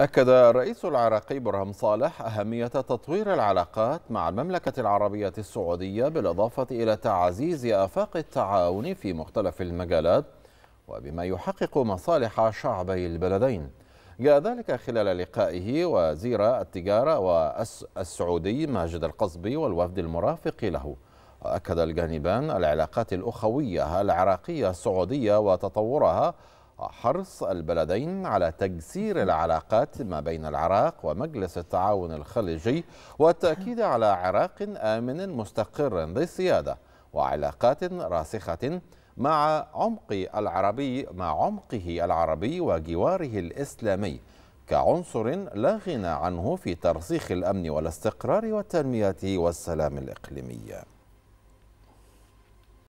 أكد الرئيس العراقي برهم صالح أهمية تطوير العلاقات مع المملكة العربية السعودية بالإضافة إلى تعزيز آفاق التعاون في مختلف المجالات وبما يحقق مصالح شعبي البلدين جاء ذلك خلال لقائه وزير التجارة والسعودي ماجد القصبي والوفد المرافق له وأكد الجانبان العلاقات الأخوية العراقية السعودية وتطورها حرص البلدين على تجسير العلاقات ما بين العراق ومجلس التعاون الخليجي والتأكيد على عراق آمن مستقر ذي سيادة وعلاقات راسخة مع عمق العربي مع عمقه العربي وجواره الإسلامي كعنصر لا غنى عنه في ترسيخ الأمن والاستقرار والتنمية والسلام الإقليمي